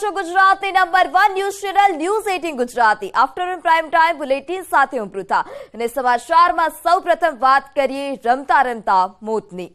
છો ગુજરાતની number one news channel news eighteen Gujarati afternoon prime time bulletin સાથે હું પૃથા અને સમાચારમાં સૌ પ્રથમ વાત કરીએ રમતા રમતા મોતની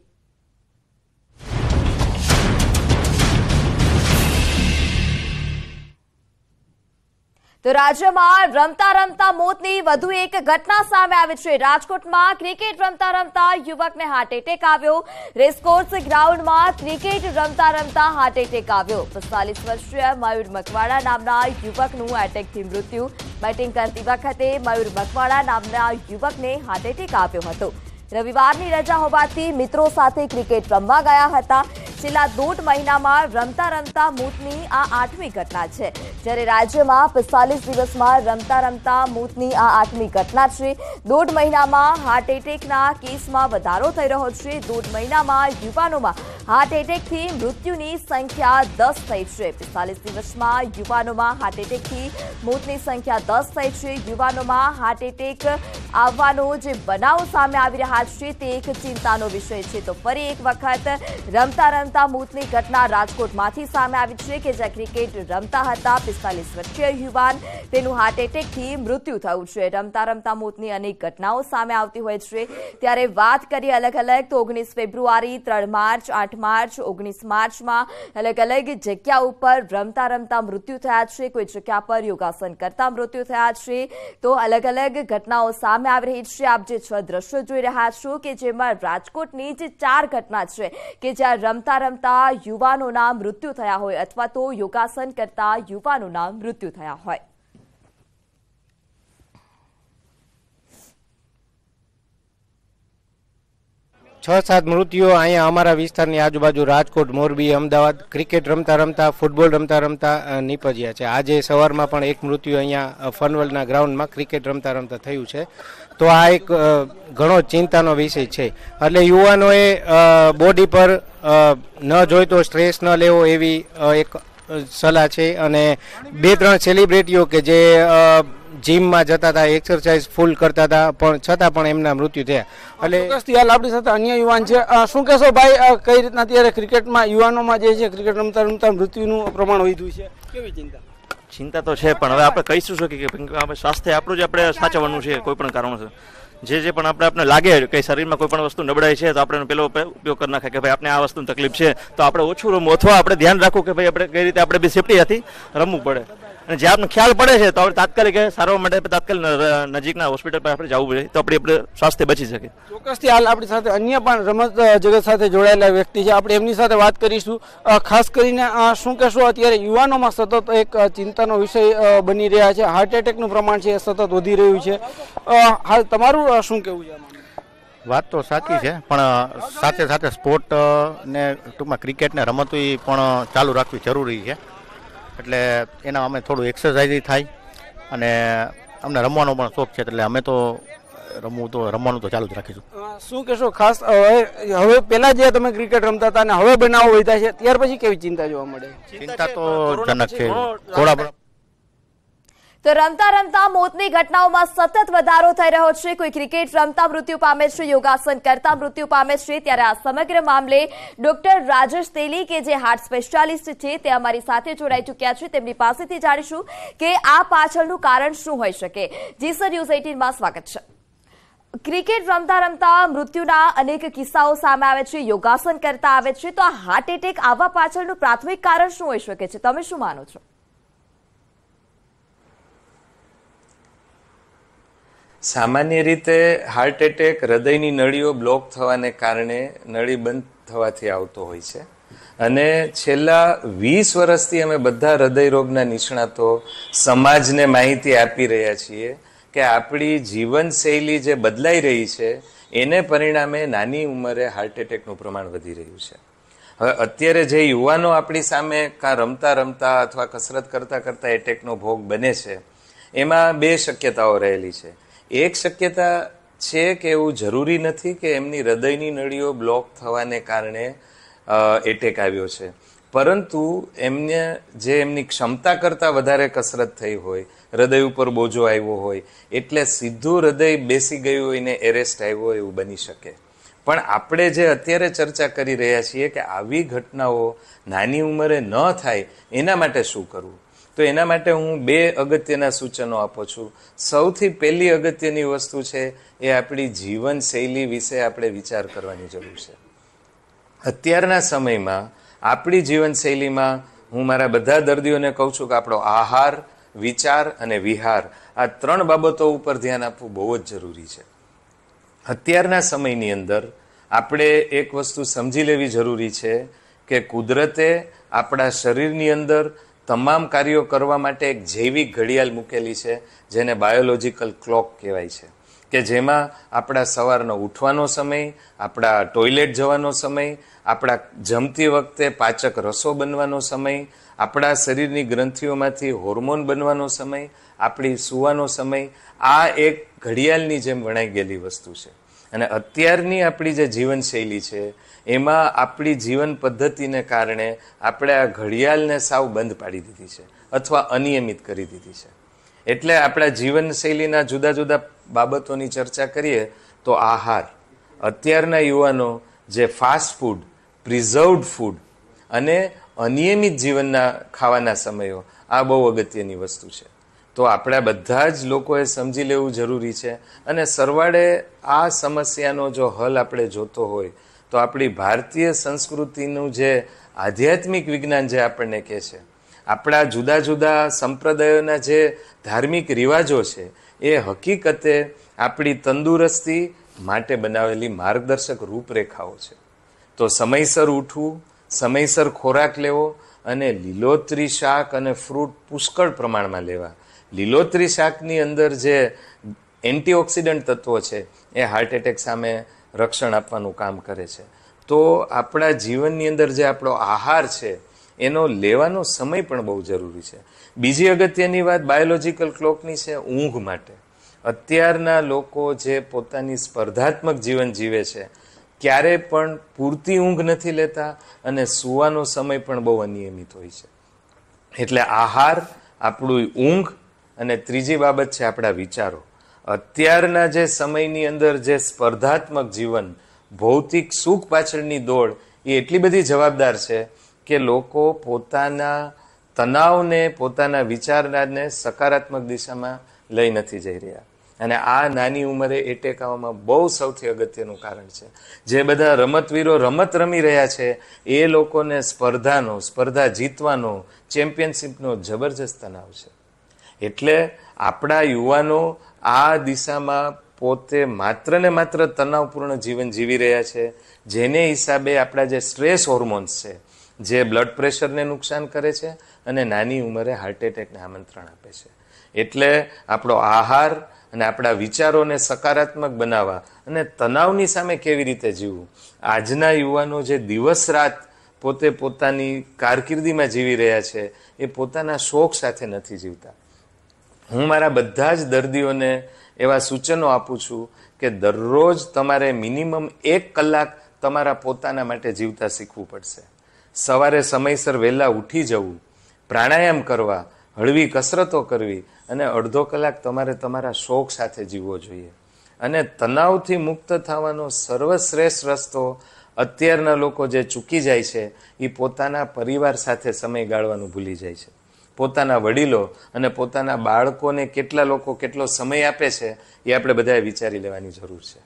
તો રાજ્યમાં રમતા રમતા મોતની વધુ એક ઘટના સામે આવી છે રાજકોટમાં ક્રિકેટ રમતા રમતા યુવકને હાર્ટ એટેક આવ્યો રેસકોર્સ ગ્રાઉન્ડમાં ક્રિકેટ રમતા રમતા હાર્ટ એટેક આવ્યો પિસ્તાલીસ વર્ષીય મયુર મકવાડા નામના યુવકનું એટેકથી મૃત્યુ બેટિંગ કરતી વખતે મયુર મકવાડા નામના યુવકને હાર્ટ એટેક આવ્યો હતો રવિવારની રજા હોવાથી મિત્રો સાથે ક્રિકેટ રમવા ગયા હતા છેલ્લા દોઢ મહિનામાં રમતા રમતા મોતની આ આઠમી ઘટના છે જ્યારે રાજ્યમાં પિસ્તાલીસ દિવસમાં રમતા રમતા મૂતની આ આઠમી ઘટના છે દોઢ મહિનામાં હાર્ટ એટેકના કેસમાં વધારો થઈ રહ્યો છે દોઢ મહિનામાં યુવાનોમાં હાર્ટ એટેકથી મૃત્યુની સંખ્યા દસ થઈ છે પિસ્તાલીસ દિવસમાં યુવાનોમાં હાર્ટ એટેકથી મોતની સંખ્યા દસ થઈ છે યુવાનોમાં હાર્ટ એટેક આવવાનો જે બનાવ સામે આવી રહ્યા હાલ તે એક ચિંતાનો વિષય છે તો ફરી એક વખત રમતા રમતા મોતની ઘટના રાજકોટમાંથી સામે આવી છે કે જે ક્રિકેટ રમતા હતા પિસ્તાલીસ વર્ષીય યુવાન તેનું હાર્ટ એટેકથી મૃત્યુ થયું છે રમતા રમતા મોતની અનેક ઘટનાઓ સામે આવતી હોય છે ત્યારે વાત કરીએ અલગ અલગ તો ઓગણીસ ફેબ્રુઆરી ત્રણ માર્ચ આઠ માર્ચ ઓગણીસ માર્ચમાં અલગ અલગ જગ્યા ઉપર રમતા રમતા મૃત્યુ થયા છે કોઈ જગ્યા પર યોગાસન કરતા મૃત્યુ થયા છે તો અલગ અલગ ઘટનાઓ સામે આવી રહી છે આપ જે છ દ્રશ્યો જોઈ રહ્યા છો કે જેમાં રાજકોટની જ ચાર ઘટના છે કે જ્યાં રમતા રમતા યુવાનોના મૃત્યુ થયા હોય અથવા તો યોગાસન કરતા યુવાનોના મૃત્યુ થયા હોય છ સાત મૃત્યુઓ અહીંયા અમારા વિસ્તારની આજુબાજુ રાજકોટ મોરબી અમદાવાદ ક્રિકેટ રમતા રમતા ફૂટબોલ રમતા રમતા નીપજ્યા છે આજે સવારમાં પણ એક મૃત્યુ અહીંયા ફનવલના ગ્રાઉન્ડમાં ક્રિકેટ રમતા રમતા થયું છે તો આ એક ઘણો ચિંતાનો વિષય છે એટલે યુવાનોએ બોડી પર ન જોઈતો સ્ટ્રેસ ન લેવો એવી એક સલાહ છે અને બે ત્રણ સેલિબ્રિટીઓ કે જે જીમમાં જતા હતા એક્સરસાઇઝ ફૂલ કરતા હતા પણ છતાં પણ એમના મૃત્યુ થયા એટલે આપણી સાથે અન્ય યુવાન છે શું કહેશો ભાઈ કઈ રીતના અત્યારે ક્રિકેટમાં યુવાનોમાં જે છે ક્રિકેટ રમતા રમતા મૃત્યુનું પ્રમાણ વધ્યું છે કેવી ચિંતા ચિંતા તો છે પણ હવે આપણે કહીશું શું કે આપણે સ્વાસ્થ્ય આપણું જ આપણે સાચવવાનું છે કોઈ પણ કારણોસર જે જે પણ આપણે આપણે લાગે કે શરીરમાં કોઈ પણ વસ્તુ નબળાઈ છે તો આપણે પેલો ઉપયોગ કરી નાખે કે ભાઈ આપણે આ વસ્તુની તકલીફ છે તો આપણે ઓછું રમવું અથવા આપણે ધ્યાન રાખવું કે ભાઈ આપણે કઈ રીતે આપણે બી સેફટી હતી રમવું પડે અને જે આપણને ખ્યાલ પડે છે તો આપણે તાત્કાલિક સારવાર માટે તાત્કાલિક નજીકના હોસ્પિટલ પર આપણે જવું જોઈએ તો આપણે આપણે સ્વાસ્થ્ય બચી શકે ચોક્કસથી હાલ આપણી સાથે અન્ય પણ રમત જગત સાથે જોડાયેલા વ્યક્તિ છે આપણે એમની સાથે વાત કરીશું ખાસ કરીને શું કહેશું અત્યારે યુવાનોમાં સતત એક ચિંતાનો વિષય બની રહ્યા છે હાર્ટ એટેકનું પ્રમાણ છે એ સતત વધી રહ્યું છે હાલ તમારું શું કહેવું છે વાત તો સાચી છે પણ સાથે સાથે સ્પોર્ટ ને ટૂંકમાં ક્રિકેટને રમતો પણ ચાલુ રાખવી જરૂરી છે એટલે એના અમે થોડું એક્સરસાઇઝ થાય અને અમને રમવાનો પણ શોખ છે એટલે અમે તો રમવું તો રમવાનું તો ચાલુ જ રાખીશું શું કહેશો ખાસ હવે હવે પહેલા જે તમે ક્રિકેટ રમતા હતા અને હવે બનાવો વધ્યા છે ત્યાર પછી કેવી ચિંતા જોવા મળે ચિંતા તો જનક છે થોડા તો રમતા રમતા મોતની ઘટનાઓમાં સતત વધારો થઈ રહ્યો છે કોઈ ક્રિકેટ રમતા મૃત્યુ પામે છે યોગાસન કરતા મૃત્યુ પામે છે ત્યારે આ સમગ્ર મામલે ડોક્ટર રાજેશ તેલી કે જે હાર્ટ સ્પેશિયાલિસ્ટ છે તે અમારી સાથે જોડાઈ ચૂક્યા છે તેમની પાસેથી જાણીશું કે આ પાછળનું કારણ શું હોઈ શકે જીસર ન્યૂઝ એટીનમાં સ્વાગત છે ક્રિકેટ રમતા રમતા મૃત્યુના અનેક કિસ્સાઓ સામે આવે છે યોગાસન કરતા આવે છે તો આ હાર્ટ એટેક આવવા પાછળનું પ્રાથમિક કારણ શું હોઈ શકે છે તમે શું માનો છો સામાન્ય રીતે હાર્ટ એટેક હૃદયની નળીઓ બ્લોક થવાને કારણે નળી બંધ થવાથી આવતો હોય છે અને છેલ્લા વીસ વર્ષથી અમે બધા હૃદયરોગના નિષ્ણાતો સમાજને માહિતી આપી રહ્યા છીએ કે આપણી જીવનશૈલી જે બદલાઈ રહી છે એને પરિણામે નાની ઉંમરે હાર્ટ એટેકનું પ્રમાણ વધી રહ્યું છે હવે અત્યારે જે યુવાનો આપણી સામે કાં રમતા રમતા અથવા કસરત કરતાં કરતાં એટેકનો ભોગ બને છે એમાં બે શક્યતાઓ રહેલી છે એક શક્યતા છે કે એવું જરૂરી નથી કે એમની હૃદયની નળીઓ બ્લોક થવાને કારણે એટેક આવ્યો છે પરંતુ એમને જે એમની ક્ષમતા કરતાં વધારે કસરત થઈ હોય હૃદય ઉપર બોજો આવ્યો હોય એટલે સીધું હૃદય બેસી ગયું હોય ને એરેસ્ટ આવ્યો હોય એવું બની શકે પણ આપણે જે અત્યારે ચર્ચા કરી રહ્યા છીએ કે આવી ઘટનાઓ નાની ઉંમરે ન થાય એના માટે શું કરવું તો એના માટે હું બે અગત્યના સૂચનો આપું છું સૌથી પહેલી અગત્યની વસ્તુ છે એ આપણી જીવનશૈલી વિશે આપણે વિચાર કરવાની જરૂર છે અત્યારના સમયમાં આપણી જીવનશૈલીમાં હું મારા બધા દર્દીઓને કહું છું કે આપણો આહાર વિચાર અને વિહાર આ ત્રણ બાબતો ઉપર ધ્યાન આપવું બહુ જ જરૂરી છે અત્યારના સમયની અંદર આપણે એક વસ્તુ સમજી લેવી જરૂરી છે કે કુદરતે આપણા શરીરની અંદર તમામ કાર્યો કરવા માટે એક જૈવિક ઘડિયાળ મૂકેલી છે જેને બાયોલોજિકલ ક્લોક કહેવાય છે કે જેમાં આપણા સવારનો ઉઠવાનો સમય આપણા ટોયલેટ જવાનો સમય આપણા જમતી વખતે પાચક રસો બનવાનો સમય આપણા શરીરની ગ્રંથિઓમાંથી હોર્મોન બનવાનો સમય આપણી સૂવાનો સમય આ એક ઘડિયાળની જેમ વણાઈ ગયેલી વસ્તુ છે અને અત્યારની આપણી જે જીવનશૈલી છે એમાં આપણી જીવન પદ્ધતિને કારણે આપણે આ ઘડિયાળને સાવ બંધ પાડી દીધી છે અથવા અનિયમિત કરી દીધી છે એટલે આપણા જીવનશૈલીના જુદા જુદા બાબતોની ચર્ચા કરીએ તો આહાર અત્યારના યુવાનો જે ફાસ્ટ ફૂડ પ્રિઝર્વડ ફૂડ અને અનિયમિત જીવનના ખાવાના સમયો આ બહુ અગત્યની વસ્તુ છે તો આપણા બધા જ લોકોએ સમજી લેવું જરૂરી છે અને સરવાળે આ સમસ્યાનો જો હલ આપણે જોતો હોય તો આપણી ભારતીય સંસ્કૃતિનું જે આધ્યાત્મિક વિજ્ઞાન જે આપણને કહે છે આપણા જુદા જુદા સંપ્રદાયોના જે ધાર્મિક રિવાજો છે એ હકીકતે આપણી તંદુરસ્તી માટે બનાવેલી માર્ગદર્શક રૂપરેખાઓ છે તો સમયસર ઉઠવું સમયસર ખોરાક લેવો અને લીલોતરી શાક અને ફ્રૂટ પુષ્કળ પ્રમાણમાં લેવા લીલોતરી શાકની અંદર જે એન્ટીઓક્સિડન્ટ તત્વો છે એ હાર્ટ એટેક સામે રક્ષણ આપવાનું કામ કરે છે તો આપણા જીવનની અંદર જે આપણો આહાર છે એનો લેવાનો સમય પણ બહુ જરૂરી છે બીજી અગત્યની વાત બાયોલોજીકલ ક્લોકની છે ઊંઘ માટે અત્યારના લોકો જે પોતાની સ્પર્ધાત્મક જીવન જીવે છે ક્યારે પણ પૂરતી ઊંઘ નથી લેતા અને સૂવાનો સમય પણ બહુ અનિયમિત હોય છે એટલે આહાર આપણું ઊંઘ અને ત્રીજી બાબત છે આપણા વિચારો અત્યારના જે સમયની અંદર જે સ્પર્ધાત્મક જીવન ભૌતિક સુખ પાછળની દોડ એ એટલી બધી જવાબદાર છે કે લોકો પોતાના તણાવને પોતાના વિચારનાને સકારાત્મક દિશામાં લઈ નથી જઈ રહ્યા અને આ નાની ઉંમરે એ ટેકાઓમાં બહુ સૌથી અગત્યનું કારણ છે જે બધા રમતવીરો રમત રમી રહ્યા છે એ લોકોને સ્પર્ધાનો સ્પર્ધા જીતવાનો ચેમ્પિયનશિપનો જબરજસ્ત તણાવ છે એટલે આપણા યુવાનો આ દિશામાં પોતે માત્ર ને માત્ર તણાવપૂર્ણ જીવન જીવી રહ્યા છે જેને હિસાબે આપણા જે સ્ટ્રેસ હોર્મોન્સ છે જે બ્લડ પ્રેશરને નુકસાન કરે છે અને નાની ઉંમરે હાર્ટ એટેકને આમંત્રણ આપે છે એટલે આપણો આહાર અને આપણા વિચારોને સકારાત્મક બનાવવા અને તણાવની સામે કેવી રીતે જીવવું આજના યુવાનો જે દિવસ રાત પોતે પોતાની કારકિર્દીમાં જીવી રહ્યા છે એ પોતાના શોખ સાથે નથી જીવતા હું મારા બધા જ દર્દીઓને એવા સૂચનો આપું છું કે દરરોજ તમારે મિનિમમ એક કલાક તમારા પોતાના માટે જીવતા શીખવું પડશે સવારે સમયસર વહેલા ઉઠી જવું પ્રાણાયામ કરવા હળવી કસરતો કરવી અને અડધો કલાક તમારે તમારા શોખ સાથે જીવવો જોઈએ અને તણાવથી મુક્ત થવાનો સર્વશ્રેષ્ઠ રસ્તો અત્યારના લોકો જે ચૂકી જાય છે એ પોતાના પરિવાર સાથે સમય ગાળવાનું ભૂલી જાય છે પોતાના વડીલો અને પોતાના બાળકોને કેટલા લોકો કેટલો સમય આપે છે એ આપણે બધાએ વિચારી લેવાની જરૂર છે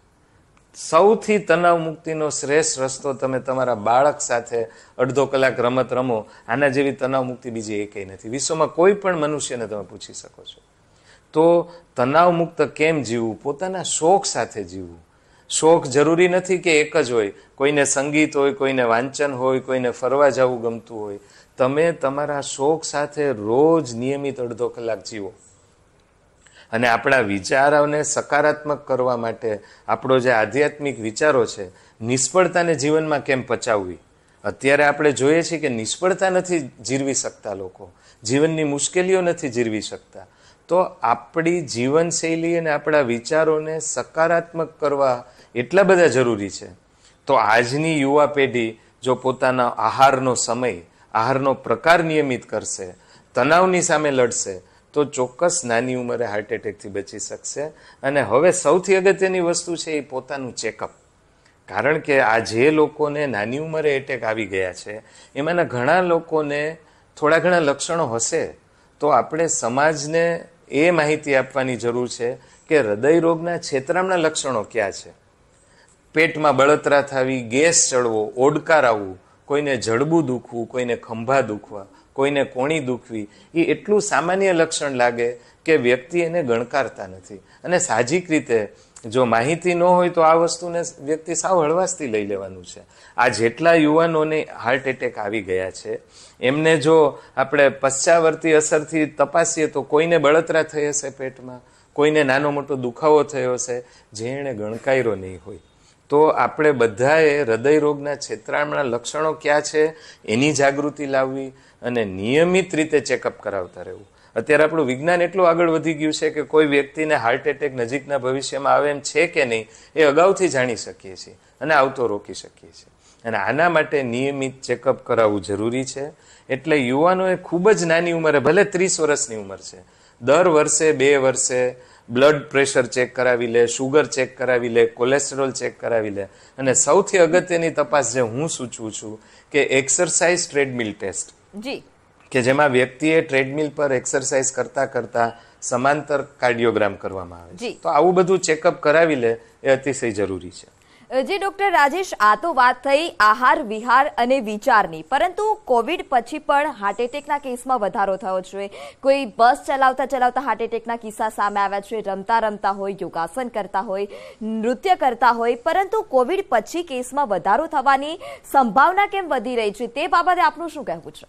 સૌથી તણાવ મુક્તિનો શ્રેષ્ઠ રસ્તો તમે તમારા બાળક સાથે અડધો કલાક રમત રમો આના જેવી તણાવ મુક્તિ બીજી એકેય નથી વિશ્વમાં કોઈ પણ મનુષ્યને તમે પૂછી શકો છો તો તણાવ મુક્ત કેમ જીવવું પોતાના શોખ સાથે જીવવું શોખ જરૂરી નથી કે એક જ હોય કોઈને સંગીત હોય કોઈને વાંચન હોય કોઈને ફરવા જવું ગમતું હોય તમે તમારા શોખ સાથે રોજ નિયમિત અડધો કલાક જીવો અને આપણા વિચારોને સકારાત્મક કરવા માટે આપણો જે આધ્યાત્મિક વિચારો છે નિષ્ફળતાને જીવનમાં કેમ પચાવવી અત્યારે આપણે જોઈએ છીએ કે નિષ્ફળતા નથી જીરવી શકતા લોકો જીવનની મુશ્કેલીઓ નથી જીરવી શકતા તો આપણી જીવનશૈલી અને આપણા વિચારોને સકારાત્મક કરવા એટલા બધા જરૂરી છે તો આજની યુવા પેઢી જો પોતાના આહારનો સમય આહારનો પ્રકાર નિયમિત કરશે તણાવની સામે લડશે તો ચોક્કસ નાની ઉંમરે હાર્ટ એટેકથી બચી શકશે અને હવે સૌથી અગત્યની વસ્તુ છે એ પોતાનું ચેકઅપ કારણ કે આ જે લોકોને નાની ઉંમરે એટેક આવી ગયા છે એમાંના ઘણા લોકોને થોડા ઘણા લક્ષણો હશે તો આપણે સમાજને એ માહિતી આપવાની જરૂર છે કે હૃદય રોગના છેતરામના લક્ષણો ક્યાં છે પેટમાં બળતરા થવી ગેસ ચડવો ઓડકાર આવવું કોઈને જડબું દુખવું કોઈને ખંભા દુખવા કોઈને કોણી દુખવી એ એટલું સામાન્ય લક્ષણ લાગે કે વ્યક્તિ એને ગણકારતા નથી અને સાહજિક રીતે જો માહિતી ન હોય તો આ વસ્તુને વ્યક્તિ સાવ હળવાશથી લઈ લેવાનું છે આ જેટલા યુવાનોને હાર્ટ એટેક આવી ગયા છે એમને જો આપણે પશ્ચાવર્તી અસરથી તપાસીએ તો કોઈને બળતરા થઈ હશે પેટમાં કોઈને નાનો મોટો દુખાવો થયો હશે જે એણે ગણકાર્યો નહીં હોય તો આપણે બધાએ હૃદયરોગના છેતરામણા લક્ષણો ક્યાં છે એની જાગૃતિ લાવવી અને નિયમિત રીતે ચેકઅપ કરાવતા રહેવું અત્યારે આપણું વિજ્ઞાન એટલું આગળ વધી ગયું છે કે કોઈ વ્યક્તિને હાર્ટ એટેક નજીકના ભવિષ્યમાં આવે એમ છે કે નહીં એ અગાઉથી જાણી શકીએ છીએ અને આવતો રોકી શકીએ છીએ અને આના માટે નિયમિત ચેકઅપ કરાવવું જરૂરી છે એટલે યુવાનોએ ખૂબ જ નાની ઉંમરે ભલે ત્રીસ વર્ષની ઉંમર છે દર વર્ષે બે વર્ષે બ્લડ પ્રેશર ચેક કરાવી લે શુગર ચેક કરાવી લે કોલેસ્ટ્રોલ ચેક કરાવી લે અને સૌથી અગત્યની તપાસ જે હું સૂચવું છું કે એક્સરસાઇઝ ટ્રેડમિલ ટેસ્ટ જી કે જેમાં વ્યક્તિએ ટ્રેડમિલ પર એક્સરસાઇઝ કરતા કરતા સમાંતર કાર્ડિયોગ્રામ કરવામાં આવે તો આવું બધું ચેકઅપ કરાવી લે એ અતિશય જરૂરી છે જે ડૉક્ટર રાજેશ આ તો વાત થઈ આહાર વિહાર અને વિચારની પરંતુ કોવિડ પછી પણ હાર્ટ એટેકના કેસમાં વધારો થયો છે કોઈ બસ ચલાવતા ચલાવતા હાર્ટ એટેકના કિસ્સા સામે આવ્યા છે રમતા રમતા હોય યોગાસન કરતા હોય નૃત્ય કરતા હોય પરંતુ કોવિડ પછી કેસમાં વધારો થવાની સંભાવના કેમ વધી રહી છે તે બાબતે આપનું શું કહેવું છે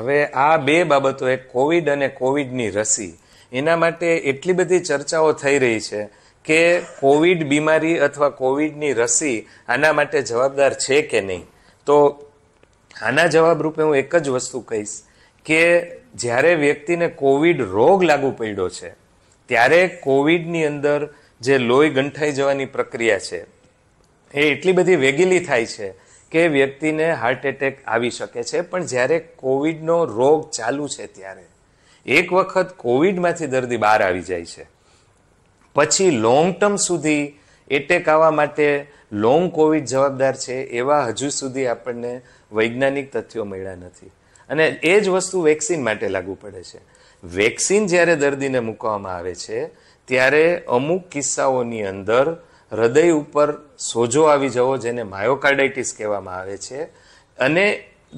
હવે આ બે બાબતો એક કોવિડ અને કોવિડની રસી એના માટે એટલી બધી ચર્ચાઓ થઈ રહી છે કે કોવિડ બીમારી અથવા કોવિડની રસી આના માટે જવાબદાર છે કે નહીં તો આના જવાબ રૂપે હું એક જ વસ્તુ કહીશ કે જ્યારે વ્યક્તિને કોવિડ રોગ લાગુ પડ્યો છે ત્યારે કોવિડની અંદર જે લોહી ગંઠાઈ જવાની પ્રક્રિયા છે એ એટલી બધી વેગીલી થાય છે કે વ્યક્તિને હાર્ટ એટેક આવી શકે છે પણ જ્યારે કોવિડનો રોગ ચાલુ છે ત્યારે એક વખત કોવિડમાંથી દર્દી બહાર આવી જાય છે પછી લોંગ ટર્મ સુધી એટેક આવવા માટે લોંગ કોવિડ જવાબદાર છે એવા હજુ સુધી આપણને વૈજ્ઞાનિક તથ્યો મળ્યા નથી અને એ જ વસ્તુ વેક્સિન માટે લાગુ પડે છે વેક્સિન જ્યારે દર્દીને મૂકવામાં આવે છે ત્યારે અમુક કિસ્સાઓની અંદર હૃદય ઉપર સોજો આવી જવો જેને માયોકાર્ડાઇટિસ કહેવામાં આવે છે અને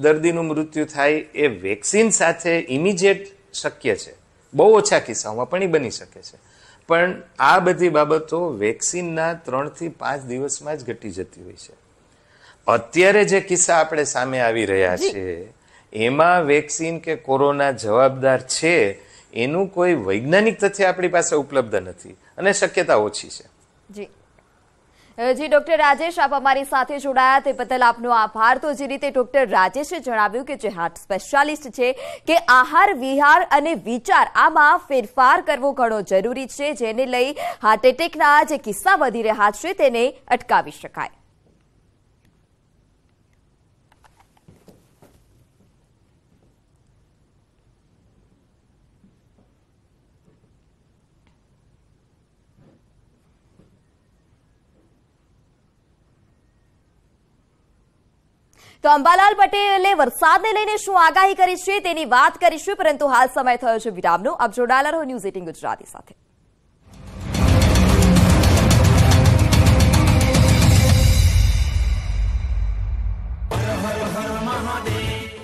દર્દીનું મૃત્યુ થાય એ વેક્સિન સાથે ઇમિજિએટ શક્ય છે બહુ ઓછા કિસ્સાઓમાં પણ એ બની શકે છે પણ આ બધી બાબતો વેક્સિનના ત્રણથી પાંચ દિવસમાં જ ઘટી જતી હોય છે અત્યારે જે કિસ્સા આપણે સામે આવી રહ્યા છે એમાં વેક્સિન કે કોરોના જવાબદાર છે એનું કોઈ વૈજ્ઞાનિક તથ્ય આપણી પાસે ઉપલબ્ધ નથી અને શક્યતા ઓછી છે જી જી ડોક્ટર રાજેશ આપ અમારી સાથે જોડાયા તે બદલ આપનો આભાર તો જે રીતે ડોક્ટર રાજેશે જણાવ્યું કે જે હાર્ટ સ્પેશિયાલિસ્ટ છે કે આહાર વિહાર અને વિચાર આમાં ફેરફાર કરવો ઘણો જરૂરી છે જેને લઈ હાર્ટ એટેકના જે કિસ્સા વધી રહ્યા છે તેને અટકાવી શકાય તો અંબાલાલ પટેલે વરસાદને લઈને શું આગાહી કરી છે તેની વાત કરીશું પરંતુ હાલ સમય થયો છે વિરામનો આપ જોડાયેલા રહો ન્યૂઝ એટીન ગુજરાતી સાથે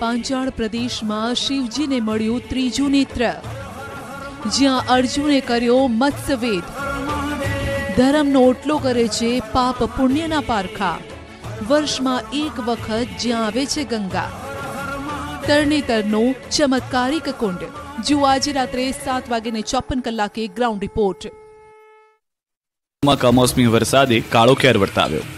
પાંચાળ પ્રદેશમાં શિવજીને મળ્યું ત્રીજું નેત્ર જ્યાં અર્જુને કર્યો મત્સ્યવેદ ધર્મનો ઓટલો કરે છે પાપ પુણ્યના પારખા વર્ષમાં એક વખત જ્યાં આવે છે ગંગા તરણેતરનો ચમત્કારિક કુંડ જુઓ આજે રાત્રે સાત વાગીને ચોપન કલાકે ગ્રાઉન્ડ રિપોર્ટ કમોસમી વરસાદે કાળો કેર વર્તાવ્યો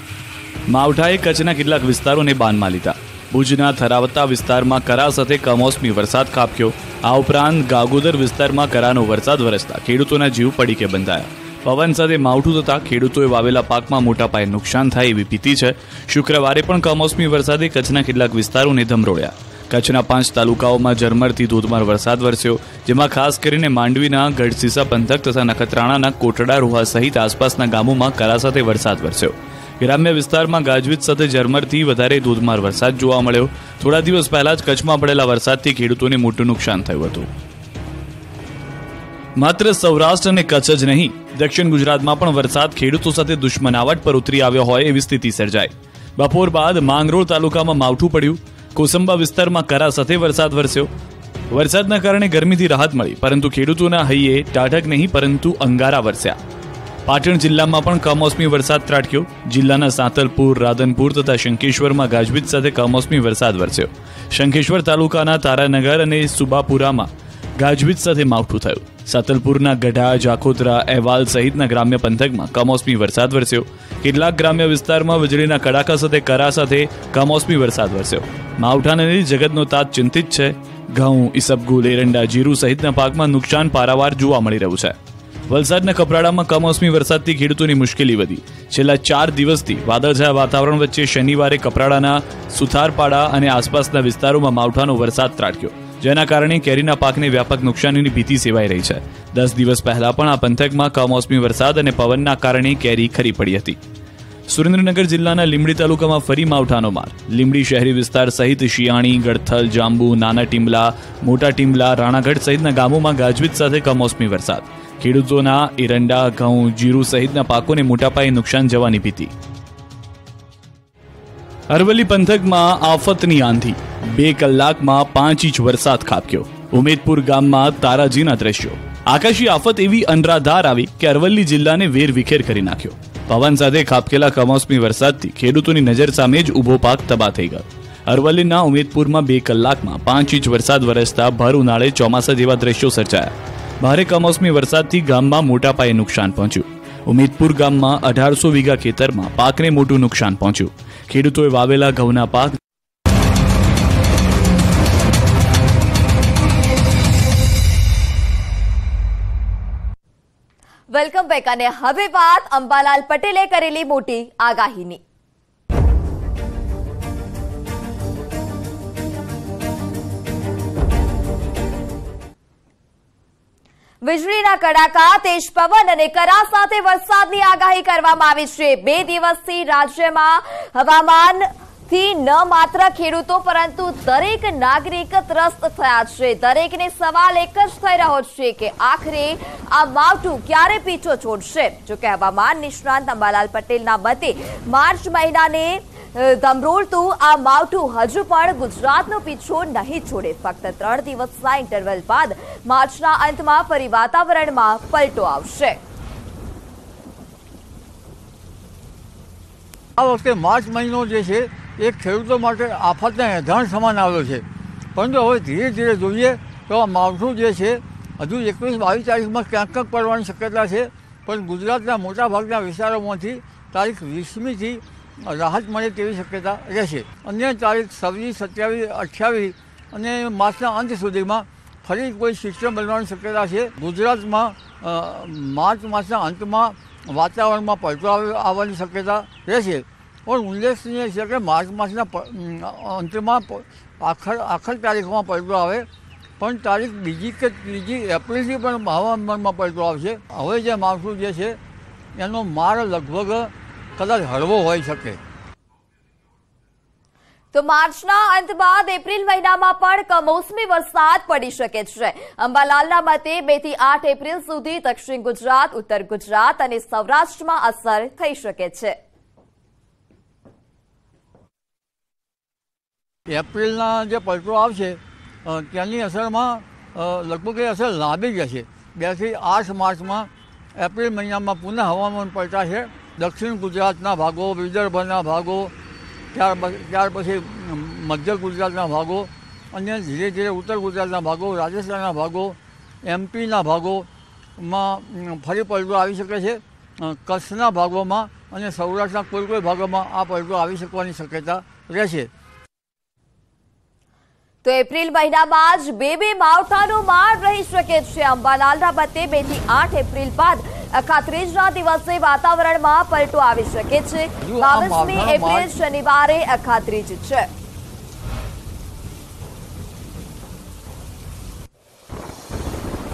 માવઠાએ કચ્છના કેટલાક વિસ્તારોને બાનમાં લીધા ભુજના થરાવતા વિસ્તારમાં કરા સાથે કમોસમી વરસાદ ખાબક્યો આ ઉપરાંત ગાગોદર વિસ્તારમાં કરાનો વરસાદ વરસતા ખેડૂતોના જીવ પડીકે બંધાયા પવન સાથે માવઠું થતાં ખેડૂતોએ વાવેલા પાકમાં મોટા પાયે નુકસાન થાય એવી ભીતિ છે શુક્રવારે પણ કમોસમી વરસાદે કચ્છના કેટલાક વિસ્તારોને ધમરોળ્યા કચ્છના પાંચ તાલુકાઓમાં ઝરમરથી ધોધમાર વરસાદ વરસ્યો જેમાં ખાસ કરીને માંડવીના ગઢસીસા પંથક તથા નખત્રાણાના કોટડા રોહા સહિત આસપાસના ગામોમાં કરા સાથે વરસાદ વરસ્યો ગ્રામ્ય વિસ્તારમાં ગાજવીજ સાથે ઝરમરથી વધારે ધોધમાર વરસાદ જોવા મળ્યો થોડા દિવસ પહેલા જ કચ્છમાં પડેલા વરસાદથી ખેડૂતોને મોટું નુકસાન થયું હતું માત્ર સૌરાષ્ટ્ર અને કચ્છ જ નહીં દક્ષિણ ગુજરાતમાં પણ વરસાદ ખેડૂતો સાથે દુશ્મનાવટ પર ઉતરી આવ્યો હોય એવી સ્થિતિ સર્જાઈ બપોર બાદ માંગરોળ તાલુકામાં માવઠું પડ્યું કોસંબા વિસ્તારમાં કરા સાથે વરસાદ વરસ્યો વરસાદના કારણે ગરમીથી રાહત મળી પરંતુ ખેડૂતોના હૈયે ટાઢક નહીં પરંતુ અંગારા વરસ્યા પાટણ જિલ્લામાં પણ કમોસમી વરસાદ ત્રાટક્યો જિલ્લાના સાંતલપુર રાધનપુર તથા શંકેશ્વરમાં ગાજવીજ સાથે કમોસમી વરસાદ વરસ્યો શંકેશ્વર તાલુકાના તારાનગર અને સુબાપુરામાં ગાજવીજ સાથે માવઠું થયું સાતલપુરના ગઢા જાખોદરા અહેવાલ સહિતના ગ્રામ્ય પંથકમાં કમોસમી વરસાદ વરસ્યો કેટલાક ગ્રામ્ય વિસ્તારમાં વીજળીના કડાકા સાથે કરા સાથે કમોસમી વરસાદ વરસ્યો માવઠાને જગતનો તાત ચિંતિત છે ઘઉં ઈસબગુલ એરંડા જીરું સહિતના પાકમાં નુકસાન પારાવાર જોવા મળી રહ્યું છે વલસાડના કપરાડામાં કમોસમી વરસાદથી ખેડૂતોની મુશ્કેલી વધી છેલ્લા ચાર દિવસથી વાદળછાયા વાતાવરણ વચ્ચે શનિવારે કપરાડાના સુથારપાડા અને આસપાસના વિસ્તારોમાં માવઠાનો વરસાદ ત્રાટક્યો જેના કારણે કેરીના પાકને વ્યાપક નુકસાનીની ભીતિ સેવાઈ રહી છે દસ દિવસ પહેલા પણ આ પંથકમાં કમોસમી વરસાદ અને પવનના કારણે કેરી ખરી પડી હતી સુરેન્દ્રનગર જિલ્લાના લીંબડી તાલુકામાં ફરી માવઠાનો માર લીંબડી શહેરી વિસ્તાર સહિત શિયાણી ગડથલ જાંબુ નાના ટીમલા મોટા ટીમલા રાણાગઢ સહિતના ગામોમાં ગાજવીજ સાથે કમોસમી વરસાદ ખેડૂતોના એરંડા ઘઉં જીરું સહિતના પાકોને મોટા પાયે નુકસાન જવાની ભીતી અરવલ્લી પંથકમાં આફતની આંધી બે કલાકમાં પાંચ ઇંચ વરસાદ ખાબક્યો ઉમેદપુર ગામમાં તારાજીના દ્રશ્યો આકાશી આફત એવી અનરાધાર આવી કે અરવલ્લી જિલ્લાને વેર વિખેર કરી નાખ્યો પવન સાથે ખાબકેલા કમોસમી વરસાદથી ખેડૂતોની નજર સામે જ ઉભો પાક તબાહ થઈ ગયો અરવલ્લીના ઉમેદપુરમાં બે કલાકમાં પાંચ ઇંચ વરસાદ વરસતા ભર ઉનાળે ચોમાસા જેવા દ્રશ્યો સર્જાયા ભારે કમોસમી વરસાદથી ગામમાં મોટા પાયે નુકસાન પહોંચ્યું ઉમેદપુર ગામમાં અઢારસો વીઘા ખેતરમાં પાકને મોટું નુકસાન પહોંચ્યું ખેડૂતોએ વાવેલા ઘઉંના પાક વેલકમ બેક અને હવે વાત અંબાલાલ પટેલે કરેલી મોટી આગાહીની વીજળીના કડાકા તેજ પવન અને કરા સાથે વરસાદની આગાહી કરવામાં આવી છે બે દિવસથી રાજ્યમાં હવામાન ન માત્ર ખેડૂતો પરંતુ દરેક નાગરિક ત્રસ્ત થયા છે દરેકને સવાલ એક જ થઈ રહ્યો છે કે આખરે આ માવઠું ક્યારે પીછો છોડશે જો કે હવામાન નિષ્ણાંત અંબાલાલ પટેલના મતે માર્ચ મહિનાને ધમરોળ તો આ માવઠું હજુ પણ ગુજરાતનો પીછો નહીં છોડે ફક્ત ત્રણ દિવસના ઇન્ટરવલ બાદ માર્ચના અંતમાં ફરી વાતાવરણમાં પલટો આવશે આ વખતે માર્ચ મહિનો જે છે એ ખેડૂતો માટે આફતને ધણ સમાન આવ્યો છે પરંતુ હવે ધીરે ધીરે જોઈએ તો આ માવઠું જે છે હજુ એકવીસ બાવીસ તારીખમાં ક્યાંક ક્યાંક પડવાની શક્યતા છે પણ ગુજરાતના મોટાભાગના વિસ્તારોમાંથી તારીખ વીસમીથી રાહત મળે તેવી શક્યતા રહેશે અન્ય તારીખ છવ્વીસ સત્યાવીસ અઠ્યાવીસ અને માસના અંત સુધીમાં ફરી કોઈ સિસ્ટમ બનવાની શક્યતા છે ગુજરાતમાં માર્ચ માસના અંતમાં વાતાવરણમાં પલટો આવવાની શક્યતા રહેશે પણ ઉલ્લેખનીય છે કે માર્ચ માસના અંતમાં આખર આખર તારીખમાં પલટો આવે પણ તારીખ બીજી કે ત્રીજી એપ્રિલથી પણ હવામાનમાં પલટો આવશે હવે જે માવઠું જે છે એનો માર લગભગ કદાચ હળવો હોઈ શકે તો માર્ચના અંત બાદ એપ્રિલ મહિનામાં પણ કમોસમી વરસાદ પડી શકે છે અંબાલાલના મતે બે થી આઠ એપ્રિલ સુધી દક્ષિણ ગુજરાત ઉત્તર ગુજરાત અને સૌરાષ્ટ્રમાં અસર થઈ શકે છે એપ્રિલના જે પલટો આવશે ત્યાંની અસરમાં લગભગ એ અસર લાંબી જશે બેથી આઠ માર્ચમાં એપ્રિલ મહિનામાં પુનઃ હવામાન પલટાશે દક્ષિણ ગુજરાતના ભાગો વિદર્ભના ભાગો ત્યાર ત્યાર પછી મધ્ય ગુજરાતના ભાગો અને ધીરે ધીરે ઉત્તર ગુજરાતના ભાગો રાજસ્થાનના ભાગો એમપીના ભાગોમાં ફરી પલટો આવી શકે છે કચ્છના ભાગોમાં અને સૌરાષ્ટ્રના કોઈ કોઈ ભાગોમાં આ પલટો આવી શકવાની શક્યતા રહેશે તો એપ્રિલ મહિનામાં જ બે બે માવઠાનો માર રહી શકે છે અંબાલાલના મતે બે થી આઠ એપ્રિલ બાદ ખાતરેજના દિવસે વાતાવરણમાં પલટો આવી શકે છે બાવીસમી એપ્રિલ શનિવારે અખાત્રીજ છે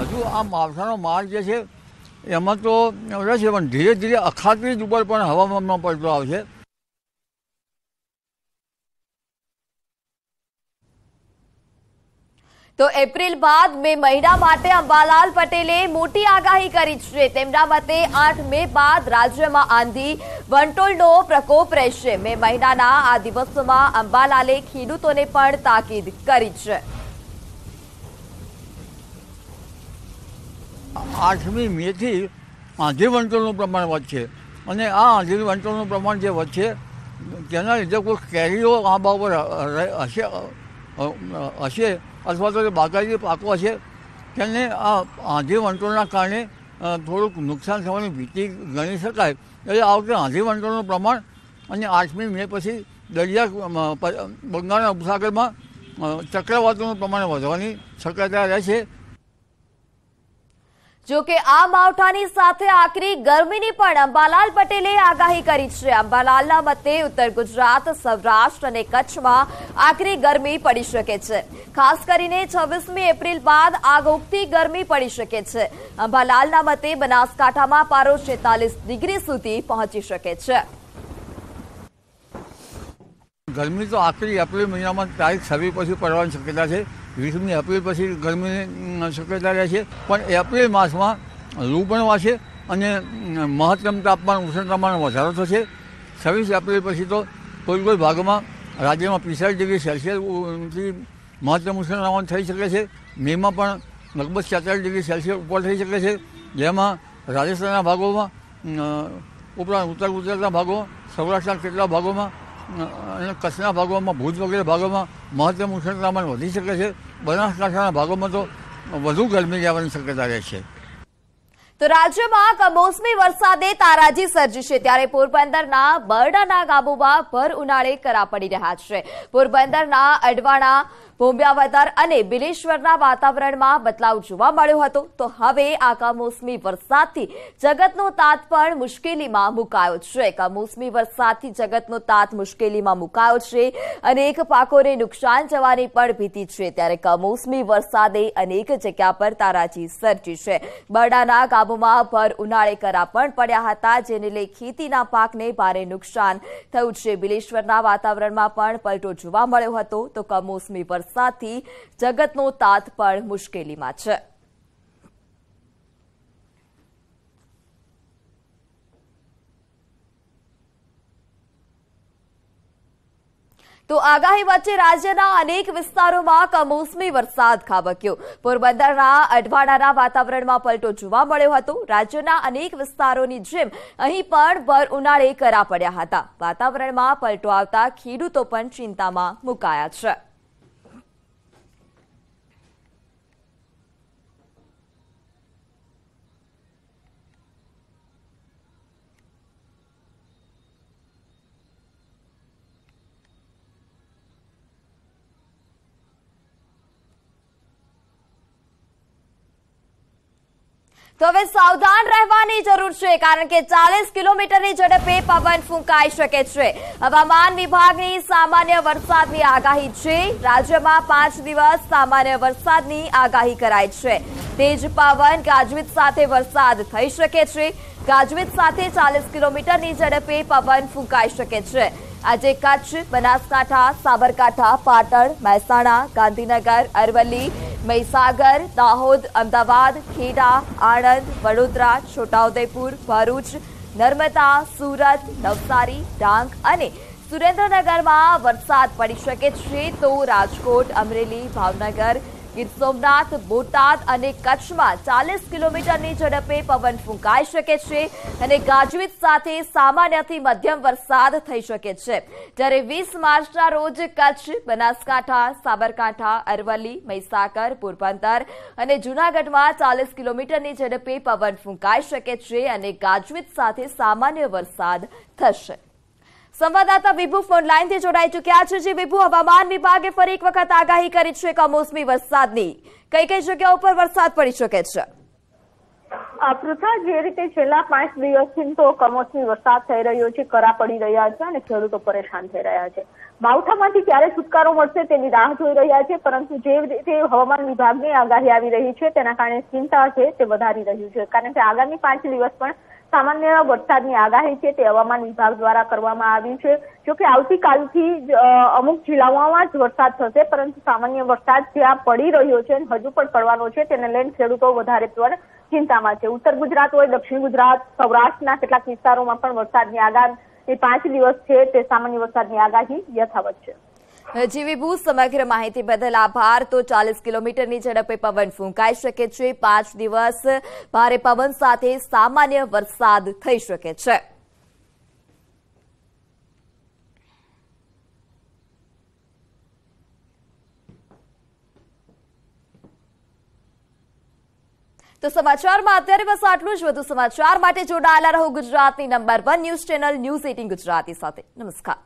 હજુ આ માવઠાનો માર્ગ જે છે એમાં તો રહેશે પણ ધીરે ધીરે અખાત્રીજ ઉપર પણ હવામાનમાં પલટો આવશે તો એપ્રિલ બાદ બે મહિના માટે અંબાલાલ પટેલે મોટી આગાહી કરી છે તેમના મતે આઠ મે બાદ રાજ્યમાં આંધી વંટોળનો પ્રકોપ રહેશે મે મહિનાના આ દિવસોમાં અંબાલાલે ખેડૂતોને પણ તાકીદ કરી છે આઠમી મેથી આંધી વંટોળનું પ્રમાણ વધશે અને આ આંધી વંટોળનું પ્રમાણ જે વધશે તેના લીધે કોઈ કેરીઓ આ બાબત હશે હશે અથવા તો બાગાયતી પાકો છે તેને આ આંધી વંટોળના કારણે થોડુંક નુકસાન થવાની ભીતિ ગણી શકાય એટલે આ વખતે આંધી વંટોળનું પ્રમાણ અને આઠમી મે પછી દરિયા બંગાળના ઉપસાગરમાં ચક્રવાતોનું પ્રમાણ વધવાની શક્યતા રહે છે જો કે આ માવઠાની સાથે આકરી ગરમીની પણ અંબાલાલ પટેલે આગાહી કરી છે અંબાલાલના મતે ઉત્તર ગુજરાત સૌરાષ્ટ્ર અને કચ્છમાં આકરી ગરમી પડી શકે છે ખાસ કરીને છવ્વીસમી એપ્રિલ બાદ આગ ઉગતી ગરમી પડી શકે છે અંબાલાલના મતે બનાસકાંઠામાં પારો છેતાલીસ ડિગ્રી સુધી પહોંચી શકે છે ગરમી તો આખરી એપ્રિલ મહિનામાં તારીખ છવ્વીસ પછી પડવાની શક્યતા છે વીસમી એપ્રિલ પછી ગરમીની શક્યતા રહે છે પણ એપ્રિલ માસમાં લૂ પણ વાંચે અને મહત્તમ તાપમાન ઉષ્ણતામાન વધારો થશે છવ્વીસ એપ્રિલ પછી તો કોઈ કોઈ ભાગમાં રાજ્યમાં પિસ્તાળીસ ડિગ્રી સેલ્સિયસથી મહત્તમ ઉષ્ણતામાન થઈ શકે છે મેમાં પણ લગભગ છેતાલીસ ડિગ્રી સેલ્સિયસ ઉપર થઈ શકે છે જેમાં રાજસ્થાનના ભાગોમાં ઉપરાંત ઉત્તર ગુજરાતના ભાગોમાં સૌરાષ્ટ્રના કેટલા ભાગોમાં અને કચ્છના ભાગોમાં ભુજ વગેરે ભાગોમાં મહત્તમ ઉષ્ણતામાન વધી શકે છે બનાસકાંઠાના ભાગોમાં તો વધુ ગરમી જવાની શક્યતા રહે છે તો રાજ્યમાં કમોસમી વરસાદે તારાજી સર્જી છે ત્યારે પોરબંદરના બરડાના ગામોમાં ભર ઉનાળે કરા પડી રહ્યા છે પોરબંદરના અડવાણા ભૂમ્યાવતર અને બિલેશ્વરના વાતાવરણમાં બદલાવ જોવા મળ્યો હતો તો હવે આ કમોસમી વરસાદથી જગતનો તાત પણ મુશ્કેલીમાં મુકાયો છે કમોસમી વરસાદથી જગતનો તાત મુશ્કેલીમાં મુકાયો છે અનેક પાકોને નુકસાન જવાની પણ ભીતિ છે ત્યારે કમોસમી વરસાદે અનેક જગ્યા પર તારાજી સર્જી છે બરડાના ગામોમાં ભર ઉનાળે કરા પણ પડ્યા હતા જેને લઈ ખેતીના પાકને ભારે નુકસાન થયું છે બિલેશ્વરના વાતાવરણમાં પણ પલટો જોવા મળ્યો હતો તો કમોસમી વરસાદ વરસાદથી જગતનો તાત પણ મુશ્કેલીમાં છે તો આગાહી વચ્ચે રાજ્યના અનેક વિસ્તારોમાં કમોસમી વરસાદ ખાબક્યો પોરબંદરના અઢવાડાના વાતાવરણમાં પલટો જોવા મળ્યો હતો રાજ્યના અનેક વિસ્તારોની જેમ અહીં પણ ભર ઉનાળે કરા પડ્યા હતા વાતાવરણમાં પલટો આવતા ખેડૂતો પણ ચિંતામાં મુકાયા છે તો હવે સાવધાન રહેવાની જરૂર છે કારણ કે ચાલીસ કિલોમીટરની ઝડપે પવન ફૂંકાઈ શકે છે હવામાન વિભાગની સામાન્ય વરસાદની આગાહી છે રાજ્યમાં પાંચ દિવસ સામાન્ય વરસાદની આગાહી કરાઈ છે તેજ પવન ગાજવીજ સાથે વરસાદ થઈ શકે છે ગાજવીજ સાથે ચાલીસ કિલોમીટરની ઝડપે પવન ફૂંકાઈ શકે છે આજે કચ્છ બનાસકાંઠા સાબરકાંઠા પાટણ મહેસાણા ગાંધીનગર અરવલ્લી મહીસાગર દાહોદ અમદાવાદ ખેડા આણંદ વડોદરા છોટાઉદેપુર ભરૂચ નર્મદા સુરત નવસારી ડાંગ અને સુરેન્દ્રનગરમાં વરસાદ પડી શકે છે તો રાજકોટ અમરેલી ભાવનગર ગીર સોમનાથ બોટાદ અને કચ્છમાં ચાલીસ કિલોમીટરની ઝડપે પવન ફૂંકાઈ શકે છે અને ગાજવીજ સાથે સામાન્યથી મધ્યમ વરસાદ થઈ શકે છે જ્યારે વીસ માર્ચના રોજ કચ્છ બનાસકાંઠા સાબરકાંઠા અરવલ્લી મહીસાગર પોરબંદર અને જૂનાગઢમાં ચાલીસ કિલોમીટરની ઝડપે પવન ફૂંકાઈ શકે છે અને ગાજવીજ સાથે સામાન્ય વરસાદ થશે સંવાદદાતા વિભુ ફોન લાઈનથી જોડાઈ ચૂક્યા છે જે વિભુ હવામાન વિભાગે ફરી એક વખત આગાહી કરી છે કમોસમી વરસાદની કઈ કઈ જગ્યાઓ પર વરસાદ પડી શકે છે પૃથા જે રીતે છેલ્લા પાંચ દિવસથી તો કમોસમી વરસાદ થઈ રહ્યો છે કરા પડી રહ્યા છે અને ખેડૂતો પરેશાન થઈ રહ્યા છે માવઠામાંથી ક્યારે છુટકારો મળશે તેની રાહ જોઈ રહ્યા છે પરંતુ જે રીતે હવામાન વિભાગની આગાહી આવી રહી છે તેના કારણે ચિંતા છે તે વધારી રહ્યું છે કારણ કે આગામી પાંચ દિવસ પણ સામાન્ય વરસાદની આગાહી છે તે હવામાન વિભાગ દ્વારા કરવામાં આવી છે જોકે આવતીકાલથી જ અમુક જિલ્લાઓમાં જ વરસાદ થશે પરંતુ સામાન્ય વરસાદ જ્યાં પડી રહ્યો છે હજુ પણ પડવાનો છે તેને લઈને ખેડૂતો વધારે પણ ચિંતામાં છે ઉત્તર ગુજરાત હોય દક્ષિણ ગુજરાત સૌરાષ્ટ્રના કેટલાક વિસ્તારોમાં પણ વરસાદની આગાહી પાંચ દિવસ છે તે સામાન્ય વરસાદની આગાહી યથાવત છે જીવીભૂ સમગ્ર માહિતી બદલ આભાર તો ચાલીસ કિલોમીટરની ઝડપે પવન ફૂંકાઈ શકે છે પાંચ દિવસ ભારે પવન સાથે સામાન્ય વરસાદ થઈ શકે છે તો સમાચારમાં અત્યારે બસ આટલું જ વધુ સમાચાર માટે જોડાયેલા રહો ગુજરાતની number one news channel news eighteen Gujarati સાથે નમસ્કાર